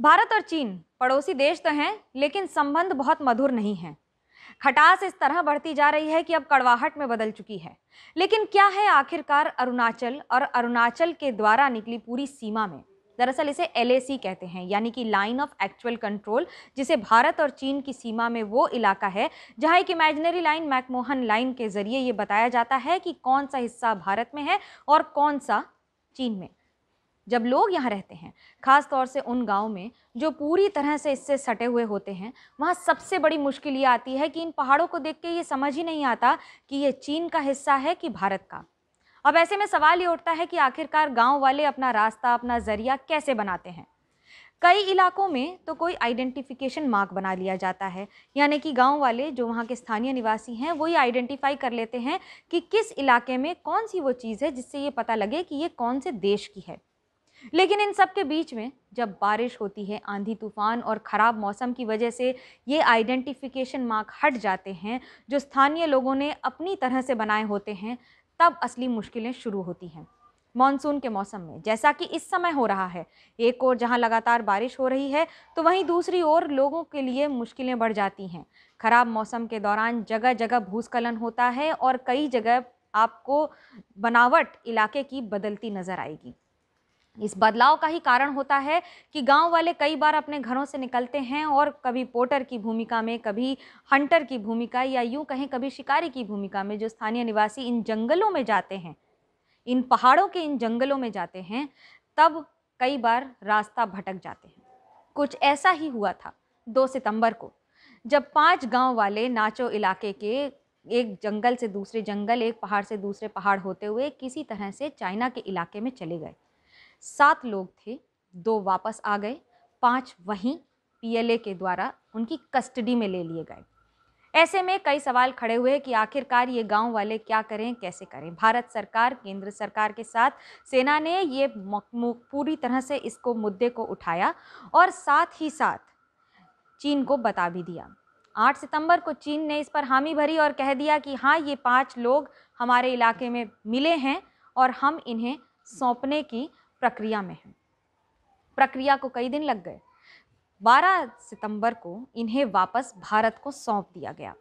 भारत और चीन पड़ोसी देश तो हैं लेकिन संबंध बहुत मधुर नहीं है खटास इस तरह बढ़ती जा रही है कि अब कड़वाहट में बदल चुकी है लेकिन क्या है आखिरकार अरुणाचल और अरुणाचल के द्वारा निकली पूरी सीमा में दरअसल इसे एल कहते हैं यानी कि लाइन ऑफ एक्चुअल कंट्रोल जिसे भारत और चीन की सीमा में वो इलाका है जहाँ एक इमेजनरी लाइन मैकमोहन लाइन के जरिए ये बताया जाता है कि कौन सा हिस्सा भारत में है और कौन सा चीन में जब लोग यहाँ रहते हैं ख़ास तौर से उन गाँव में जो पूरी तरह से इससे सटे हुए होते हैं वहाँ सबसे बड़ी मुश्किल ये आती है कि इन पहाड़ों को देख के ये समझ ही नहीं आता कि ये चीन का हिस्सा है कि भारत का अब ऐसे में सवाल ये उठता है कि आखिरकार गांव वाले अपना रास्ता अपना जरिया कैसे बनाते हैं कई इलाकों में तो कोई आइडेंटिफिकेशन मार्क बना लिया जाता है यानी कि गांव वाले जो वहाँ के स्थानीय निवासी हैं वो ये आइडेंटिफाई कर लेते हैं कि किस इलाके में कौन सी वो चीज़ है जिससे ये पता लगे कि ये कौन से देश की है लेकिन इन सब के बीच में जब बारिश होती है आंधी तूफान और ख़राब मौसम की वजह से ये आइडेंटिफिकेशन मार्क हट जाते हैं जो स्थानीय लोगों ने अपनी तरह से बनाए होते हैं तब असली मुश्किलें शुरू होती हैं मानसून के मौसम में जैसा कि इस समय हो रहा है एक ओर जहां लगातार बारिश हो रही है तो वहीं दूसरी ओर लोगों के लिए मुश्किलें बढ़ जाती हैं खराब मौसम के दौरान जगह जगह भूस्खलन होता है और कई जगह आपको बनावट इलाके की बदलती नज़र आएगी इस बदलाव का ही कारण होता है कि गांव वाले कई बार अपने घरों से निकलते हैं और कभी पोटर की भूमिका में कभी हंटर की भूमिका या यूं कहें कभी शिकारी की भूमिका में जो स्थानीय निवासी इन जंगलों में जाते हैं इन पहाड़ों के इन जंगलों में जाते हैं तब कई बार रास्ता भटक जाते हैं कुछ ऐसा ही हुआ था दो सितंबर को जब पाँच गाँव वाले नाचो इलाके के एक जंगल से दूसरे जंगल एक पहाड़ से दूसरे पहाड़ होते हुए किसी तरह से चाइना के इलाके में चले गए सात लोग थे दो वापस आ गए पांच वहीं पीएलए के द्वारा उनकी कस्टडी में ले लिए गए ऐसे में कई सवाल खड़े हुए कि आखिरकार ये गांव वाले क्या करें कैसे करें भारत सरकार केंद्र सरकार के साथ सेना ने ये पूरी तरह से इसको मुद्दे को उठाया और साथ ही साथ चीन को बता भी दिया 8 सितंबर को चीन ने इस पर हामी भरी और कह दिया कि हाँ ये पांच लोग हमारे इलाके में मिले हैं और हम इन्हें सौंपने की प्रक्रिया में है प्रक्रिया को कई दिन लग गए 12 सितंबर को इन्हें वापस भारत को सौंप दिया गया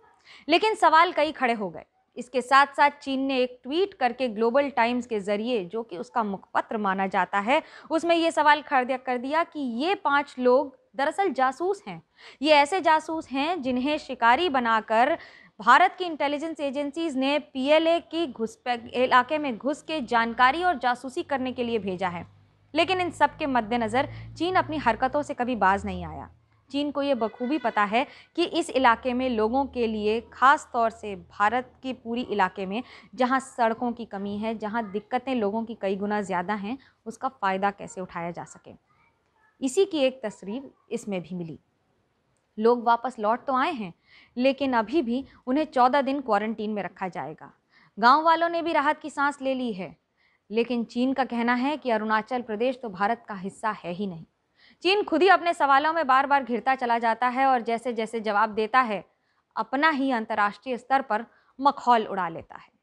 लेकिन सवाल कई खड़े हो गए इसके साथ साथ चीन ने एक ट्वीट करके ग्लोबल टाइम्स के जरिए जो कि उसका मुखपत्र माना जाता है उसमें ये सवाल खड़ कर दिया कि ये पांच लोग दरअसल जासूस हैं ये ऐसे जासूस हैं जिन्हें शिकारी बनाकर भारत की इंटेलिजेंस एजेंसीज ने पीएलए की घुस इलाके में घुस के जानकारी और जासूसी करने के लिए भेजा है लेकिन इन सब के मद्देनज़र चीन अपनी हरकतों से कभी बाज नहीं आया चीन को ये बखूबी पता है कि इस इलाके में लोगों के लिए ख़ास तौर से भारत के पूरी इलाके में जहाँ सड़कों की कमी है जहाँ दिक्कतें लोगों की कई गुना ज़्यादा हैं उसका फ़ायदा कैसे उठाया जा सके इसी की एक तस्वीर इसमें भी मिली लोग वापस लौट तो आए हैं लेकिन अभी भी उन्हें चौदह दिन क्वारंटीन में रखा जाएगा गांव वालों ने भी राहत की सांस ले ली है लेकिन चीन का कहना है कि अरुणाचल प्रदेश तो भारत का हिस्सा है ही नहीं चीन खुद ही अपने सवालों में बार बार घिरता चला जाता है और जैसे जैसे जवाब देता है अपना ही अंतर्राष्ट्रीय स्तर पर मखौल उड़ा लेता है